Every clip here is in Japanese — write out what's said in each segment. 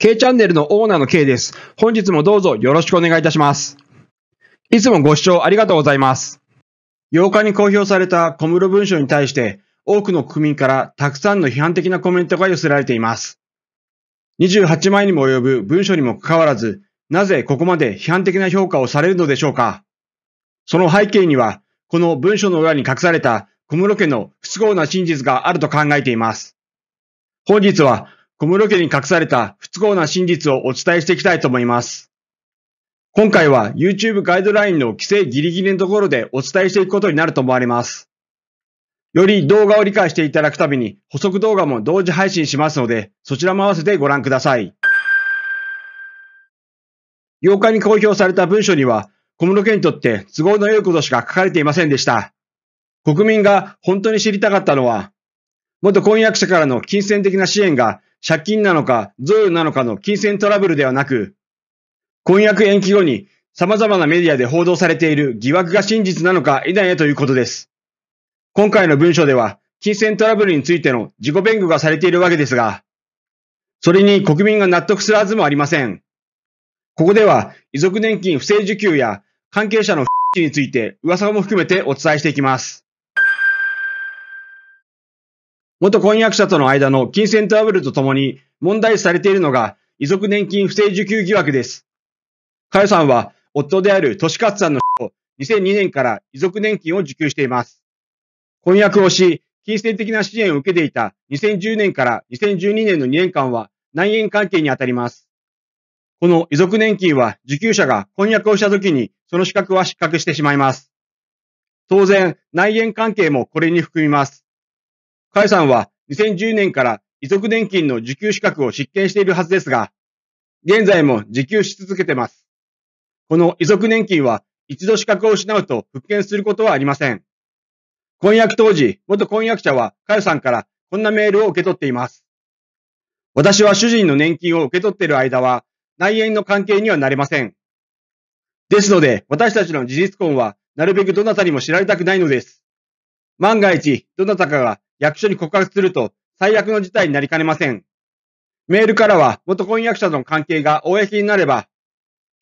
K チャンネルのオーナーの K です。本日もどうぞよろしくお願いいたします。いつもご視聴ありがとうございます。8日に公表された小室文書に対して多くの国民からたくさんの批判的なコメントが寄せられています。28枚にも及ぶ文書にもかかわらず、なぜここまで批判的な評価をされるのでしょうかその背景には、この文書の裏に隠された小室家の不都合な真実があると考えています。本日は小室家に隠された不都合な真実をお伝えしていきたいと思います。今回は YouTube ガイドラインの規制ギリギリのところでお伝えしていくことになると思われます。より動画を理解していただくために補足動画も同時配信しますので、そちらも合わせてご覧ください。8日に公表された文書には、小室家にとって都合の良いことしか書かれていませんでした。国民が本当に知りたかったのは、元婚約者からの金銭的な支援が借金なのか贈与なのかの金銭トラブルではなく、婚約延期後に様々なメディアで報道されている疑惑が真実なのか否やということです。今回の文書では、金銭トラブルについての自己弁護がされているわけですが、それに国民が納得するはずもありません。ここでは、遺族年金不正受給や関係者のについて噂も含めてお伝えしていきます。元婚約者との間の金銭トラブルとともに問題視されているのが、遺族年金不正受給疑惑です。佳代さんは、夫である俊勝さんの死後、2002年から遺族年金を受給しています。婚約をし、金銭的な支援を受けていた2010年から2012年の2年間は内縁関係にあたります。この遺族年金は受給者が婚約をした時にその資格は失格してしまいます。当然、内縁関係もこれに含みます。カ斐さんは2010年から遺族年金の受給資格を執権しているはずですが、現在も受給し続けてます。この遺族年金は一度資格を失うと復権することはありません。婚約当時、元婚約者はカ代さんからこんなメールを受け取っています。私は主人の年金を受け取っている間は内縁の関係にはなれません。ですので、私たちの事実婚はなるべくどなたにも知られたくないのです。万が一、どなたかが役所に告発すると最悪の事態になりかねません。メールからは元婚約者との関係が公になれば、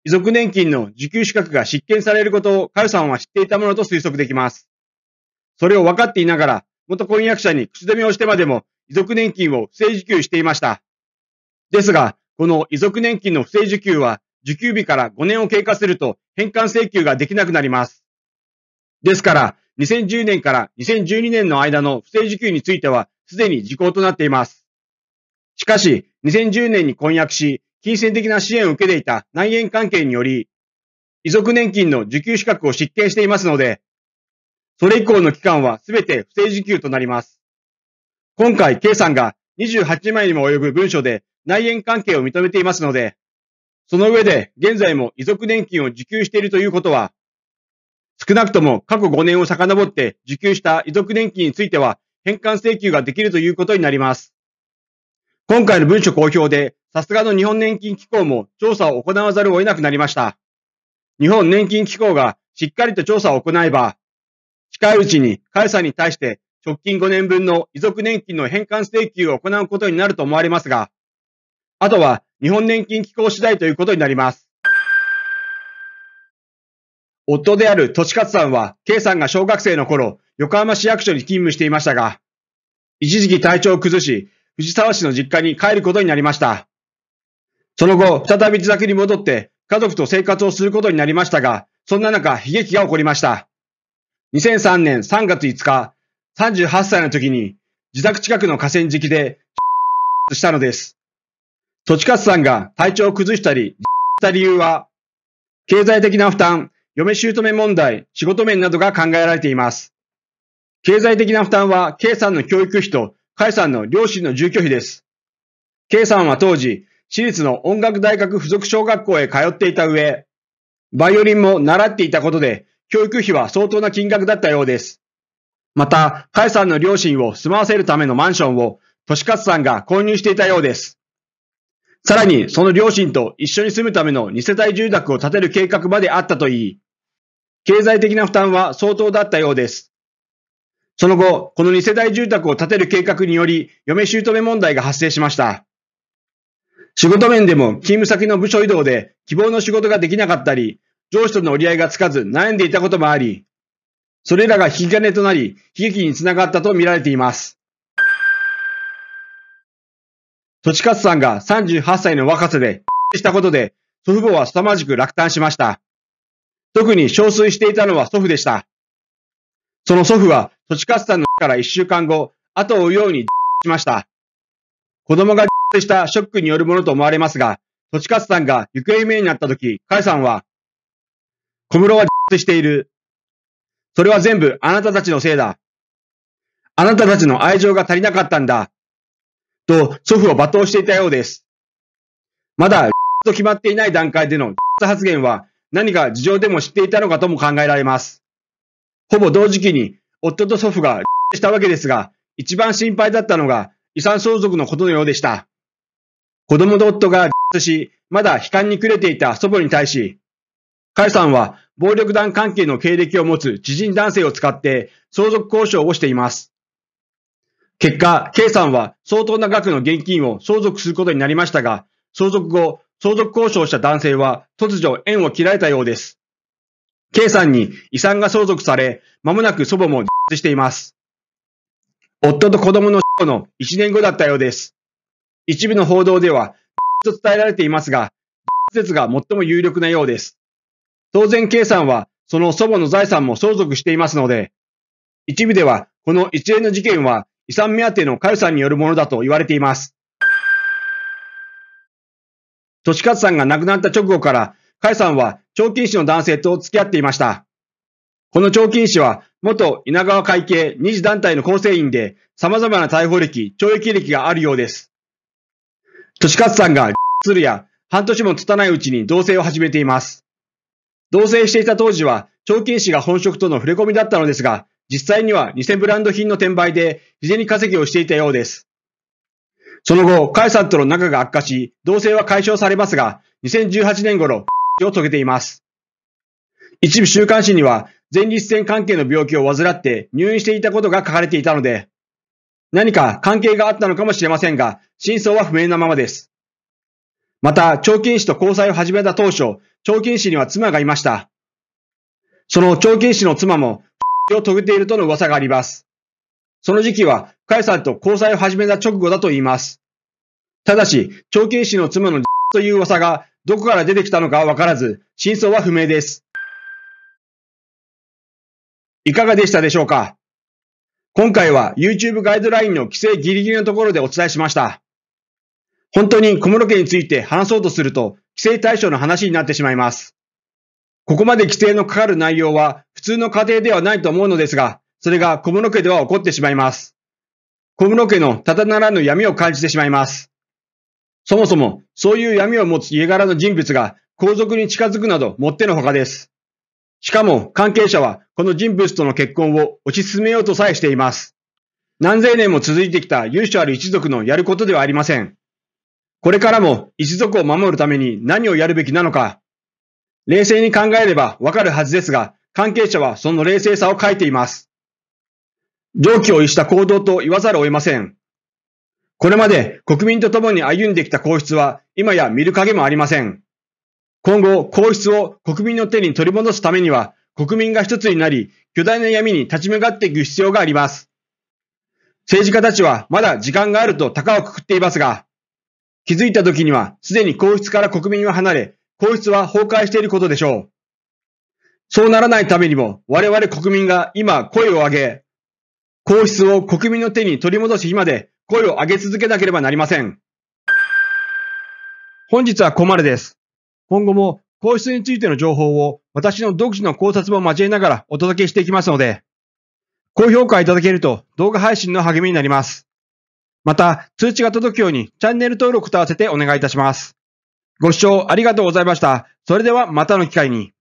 遺族年金の受給資格が失権されることをカルさんは知っていたものと推測できます。それを分かっていながら、元婚約者に口止めをしてまでも遺族年金を不正受給していました。ですが、この遺族年金の不正受給は、受給日から5年を経過すると返還請求ができなくなります。ですから、2010年から2012年の間の不正受給については、すでに時効となっています。しかし、2010年に婚約し、金銭的な支援を受けていた内縁関係により、遺族年金の受給資格を失権していますので、それ以降の期間は全て不正受給となります。今回、K さんが28枚にも及ぶ文書で内縁関係を認めていますので、その上で現在も遺族年金を受給しているということは、少なくとも過去5年を遡って受給した遺族年金については返還請求ができるということになります。今回の文書公表で、さすがの日本年金機構も調査を行わざるを得なくなりました。日本年金機構がしっかりと調査を行えば、近いうちに会社に対して直近5年分の遺族年金の返還請求を行うことになると思われますが、あとは日本年金機構次第ということになります。夫である土地勝さんは、K さんが小学生の頃、横浜市役所に勤務していましたが、一時期体調を崩し、藤沢市の実家に帰ることになりました。その後、再び自宅に戻って、家族と生活をすることになりましたが、そんな中、悲劇が起こりました。2003年3月5日、38歳の時に、自宅近くの河川敷で、したのです。土地勝さんが体調を崩したり、した理由は、経済的な負担、嫁姑問題、仕事面などが考えられています。経済的な負担は K さんの教育費と海さんの両親の住居費です。K さんは当時、私立の音楽大学附属小学校へ通っていた上、バイオリンも習っていたことで、教育費は相当な金額だったようです。また、海さんの両親を住まわせるためのマンションを、都市勝さんが購入していたようです。さらに、その両親と一緒に住むための二世帯住宅を建てる計画まであったといい、経済的な負担は相当だったようです。その後、この二世代住宅を建てる計画により、嫁姑問題が発生しました。仕事面でも勤務先の部署移動で希望の仕事ができなかったり、上司との折り合いがつかず悩んでいたこともあり、それらが引き金となり、悲劇につながったと見られています。土地勝さんが38歳の若さで、したことで、祖父母は凄まじく落胆しました。特に憔悴していたのは祖父でした。その祖父は、土地さんのから一週間後、後を追うようにしました。子供がしたショックによるものと思われますが、土地さんが行方不明になった時、彼斐さんは、小室はしている。それは全部あなたたちのせいだ。あなたたちの愛情が足りなかったんだ。と、祖父を罵倒していたようです。まだ、と決まっていない段階での発言は、何か事情でも知っていたのかとも考えられます。ほぼ同時期に夫と祖父がしたわけですが、一番心配だったのが遺産相続のことのようでした。子供と夫がし、まだ悲観に暮れていた祖母に対し、甲斐さんは暴力団関係の経歴を持つ知人男性を使って相続交渉をしています。結果、K さんは相当な額の現金を相続することになりましたが、相続後、相続交渉した男性は突如縁を切られたようです。K さんに遺産が相続され、間もなく祖母も自殺しています。夫と子供の死の1年後だったようです。一部の報道では、と伝えられていますが、説が最も有力なようです。当然 K さんは、その祖母の財産も相続していますので、一部では、この一連の事件は遺産目当てのカヨさんによるものだと言われています。利勝さんが亡くなった直後から、甲斐さんは長金氏の男性と付き合っていました。この長金氏は、元稲川会計二次団体の構成員で、様々な逮捕歴、懲役歴があるようです。利勝さんが、するや、半年も経たないうちに同棲を始めています。同棲していた当時は、長金氏が本職との触れ込みだったのですが、実際には偽ブランド品の転売で、事前に稼ぎをしていたようです。その後、甲斐さんとの仲が悪化し、同性は解消されますが、2018年頃、を遂げています。一部週刊誌には、前立腺関係の病気を患って入院していたことが書かれていたので、何か関係があったのかもしれませんが、真相は不明なままです。また、長金氏と交際を始めた当初、長金氏には妻がいました。その長金氏の妻も、を遂げているとの噂があります。その時期は、甲斐さんと交際を始めた直後だと言います。ただし、長剣士の妻の という噂が どこから出てきたのかはわからず、真相は不明です。いかがでしたでしょうか今回は YouTube ガイドラインの規制ギリギリのところでお伝えしました。本当に小室家について話そうとすると、規制対象の話になってしまいます。ここまで規制のかかる内容は普通の家庭ではないと思うのですが、それが小室家では起こってしまいます。小室家のただならぬ闇を感じてしまいます。そもそも、そういう闇を持つ家柄の人物が皇族に近づくなどもってのほかです。しかも関係者はこの人物との結婚を推し進めようとさえしています。何千年も続いてきた由緒ある一族のやることではありません。これからも一族を守るために何をやるべきなのか、冷静に考えればわかるはずですが、関係者はその冷静さを書いています。常軌を逸した行動と言わざるを得ません。これまで国民と共に歩んできた皇室は今や見る影もありません。今後、皇室を国民の手に取り戻すためには、国民が一つになり、巨大な闇に立ち向かっていく必要があります。政治家たちはまだ時間があると高をくくっていますが、気づいた時にはすでに皇室から国民は離れ、皇室は崩壊していることでしょう。そうならないためにも、我々国民が今声を上げ、皇室を国民の手に取り戻し今で声を上げ続けなければなりません。本日はここまでです。今後も皇室についての情報を私の独自の考察も交えながらお届けしていきますので、高評価いただけると動画配信の励みになります。また、通知が届くようにチャンネル登録と合わせてお願いいたします。ご視聴ありがとうございました。それではまたの機会に。